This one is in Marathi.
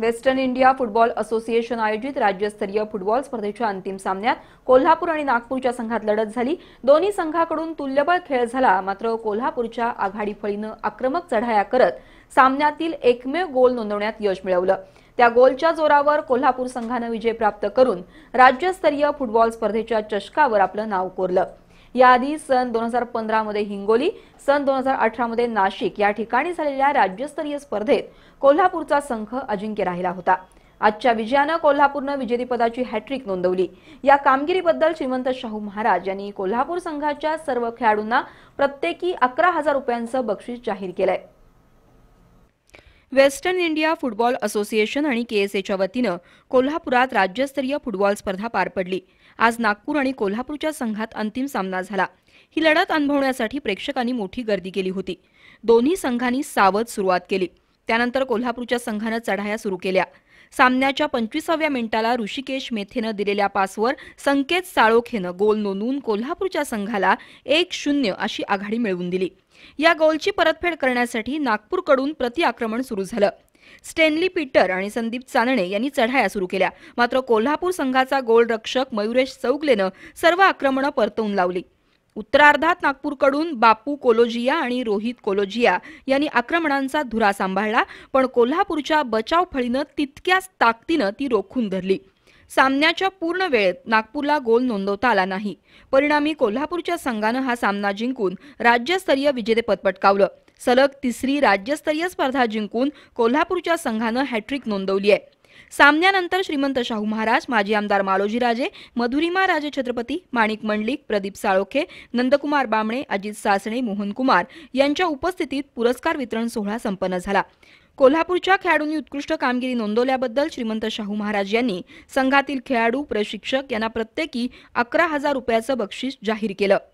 वेस्टर्न इंडिया फुटबॉल असोसिएशन आयोजित राज्यस्तरीय फुटबॉल स्पर्धेच्या अंतिम सामन्यात कोल्हापूर आणि नागपूरच्या संघात लढत झाली दोन्ही संघाकडून तुल्यबळ खेळ झाला मात्र कोल्हापूरच्या आघाडी फळीनं आक्रमक चढाया करत सामन्यातील एकमेव गोल नोंदवण्यात यश मिळवलं त्या गोलच्या जोरावर कोल्हापूर संघानं विजय प्राप्त करून राज्यस्तरीय फुटबॉल स्पर्धेच्या चषकावर आपलं नाव कोरलं याआधी सन दोन हजार पंधरामध्ये हिंगोली सन दोन हजार अठरामध्ये नाशिक या ठिकाणी झालेल्या राज्यस्तरीय स्पर्धेत कोल्हापूरचा संघ अजिंक्य राहिला होता आजच्या विजयानं कोल्हापूरनं विजेतेपदाची हॅट्रिक नोंदवली या कामगिरीबद्दल श्रीमंत शाहू महाराज यांनी कोल्हापूर संघाच्या सर्व खेळाडूंना प्रत्येकी अकरा हजार रुपयांचं बक्षीस जाहीर केलंय वेस्टर्न इंडिया फुटबॉल असोसिएशन आणि केएसएच्या वतीनं कोल्हापुरात राज्यस्तरीय फुटबॉल स्पर्धा पार पडली आज नागपूर आणि कोल्हापूरच्या संघात अंतिम सामना झाला ही लढत अनुभवण्यासाठी प्रेक्षकांनी मोठी गर्दी केली होती दोन्ही संघांनी सावध सुरुवात केली त्यानंतर कोल्हापूरच्या संघानं चढाया सुरू केल्या सामन्याच्या पंचवीसाव्या मिनिटाला ऋषिकेश मेथेनं दिलेल्या पासवर संकेत साळोखेनं गोल नोंदवून कोल्हापूरच्या संघाला एक शून्य अशी आघाडी मिळवून दिली या गोलची परतफेड करण्यासाठी नागपूरकडून प्रतिआक्रमण सुरू झालं स्टेनली पीटर आणि संदीप चानणे यांनी चढाया सुरू केल्या मात्र कोल्हापूर संघाचा गोलरक्षक मयुरेश चौगलेनं सर्व आक्रमणं परतवून लावली उत्तरार्धात नागपूरकडून बापू कोलोजिया आणि रोहित कोलोजिया यांनी आक्रमणांचा धुरा सांभाळला पण कोल्हापूरच्या बचाव फळीनं तितक्याच ताकदीनं ती रोखून धरली सामन्याच्या पूर्ण वेळेत नागपूरला गोल नोंदवता आला नाही परिणामी कोल्हापूरच्या संघानं हा सामना जिंकून राज्यस्तरीय विजेतेपद पटकावलं सलग तिसरी राज्यस्तरीय स्पर्धा जिंकून कोल्हापूरच्या संघानं हॅट्रिक नोंदवली आहे सामन्यानंतर श्रीमंत शाहू महाराज माजी आमदार मालोजीराजे मधुरिमा राजे छत्रपती माणिक मंडलिक प्रदीप साळोखे नंदकुमार बामणे अजित सासणे मोहन कुमार यांच्या उपस्थितीत पुरस्कार वितरण सोहळा संपन्न झाला कोल्हापूरच्या खेळाडूंनी उत्कृष्ट कामगिरी नोंदवल्याबद्दल श्रीमंत शाहू महाराज यांनी संघातील खेळाडू प्रशिक्षक यांना प्रत्येकी अकरा हजार रुपयाचं बक्षीस जाहीर केलं